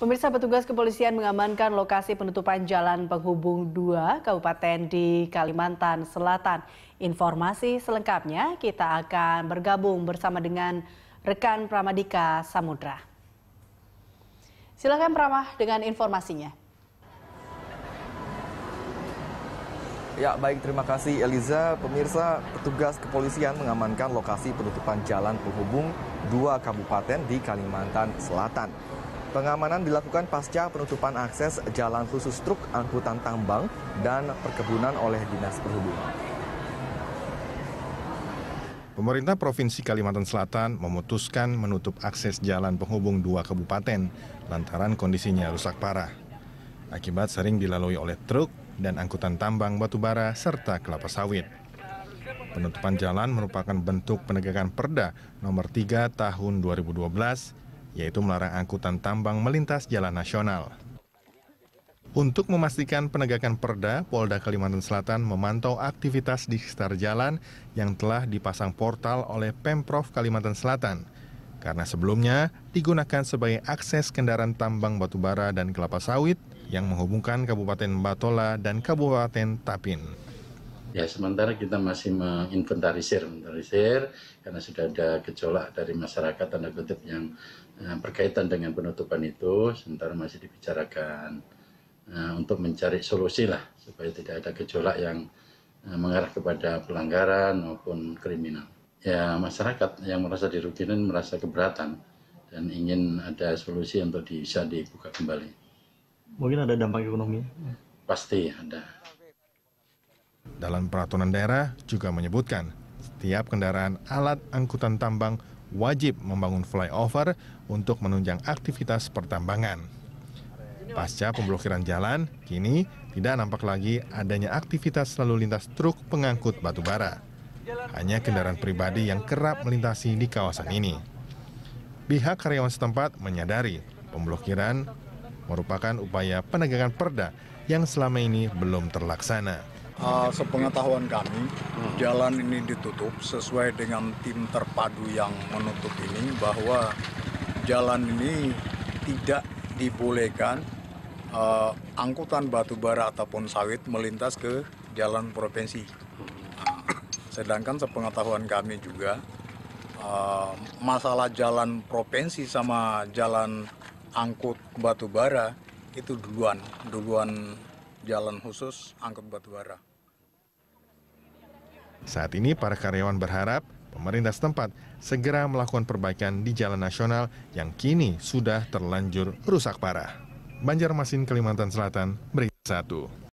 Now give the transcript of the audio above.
Pemirsa petugas kepolisian mengamankan lokasi penutupan jalan penghubung 2 Kabupaten di Kalimantan Selatan. Informasi selengkapnya kita akan bergabung bersama dengan rekan Pramadika Samudra. Silakan Pramah dengan informasinya. Ya, baik terima kasih Eliza. Pemirsa, petugas kepolisian mengamankan lokasi penutupan jalan penghubung dua kabupaten di Kalimantan Selatan. Pengamanan dilakukan pasca penutupan akses jalan khusus truk angkutan tambang dan perkebunan oleh Dinas Perhubungan. Pemerintah Provinsi Kalimantan Selatan memutuskan menutup akses jalan penghubung dua kabupaten lantaran kondisinya rusak parah. Akibat sering dilalui oleh truk dan angkutan tambang batubara serta kelapa sawit. Penutupan jalan merupakan bentuk penegakan Perda nomor 3 tahun 2012 yaitu melarang angkutan tambang melintas jalan nasional. Untuk memastikan penegakan perda, Polda Kalimantan Selatan memantau aktivitas di sekitar jalan yang telah dipasang portal oleh Pemprov Kalimantan Selatan. Karena sebelumnya digunakan sebagai akses kendaraan tambang batubara dan kelapa sawit yang menghubungkan Kabupaten Batola dan Kabupaten Tapin ya sementara kita masih menginventarisir inventarisir karena sudah ada gejolak dari masyarakat tanda kutip yang eh, berkaitan dengan penutupan itu sementara masih dibicarakan eh, untuk mencari solusi lah supaya tidak ada gejolak yang eh, mengarah kepada pelanggaran maupun kriminal. Ya masyarakat yang merasa dirugikan merasa keberatan dan ingin ada solusi untuk bisa dibuka kembali. Mungkin ada dampak ekonomi? Pasti ada. Dalam peraturan daerah juga menyebutkan, setiap kendaraan alat angkutan tambang wajib membangun flyover untuk menunjang aktivitas pertambangan. Pasca pemblokiran jalan, kini tidak nampak lagi adanya aktivitas lalu lintas truk pengangkut batu bara. Hanya kendaraan pribadi yang kerap melintasi di kawasan ini. Pihak karyawan setempat menyadari pemblokiran merupakan upaya penegakan perda yang selama ini belum terlaksana uh, sepengetahuan kami hmm. jalan ini ditutup sesuai dengan tim terpadu yang menutup ini bahwa jalan ini tidak dibolehkan uh, angkutan batu bara ataupun sawit melintas ke jalan provinsi. sedangkan sepengetahuan kami juga uh, masalah jalan provinsi sama jalan angkut batu bara itu duluan duluan jalan khusus angkut batu bara. Saat ini para karyawan berharap pemerintah setempat segera melakukan perbaikan di jalan nasional yang kini sudah terlanjur rusak parah. Banjarmasin, Kalimantan Selatan, berita satu.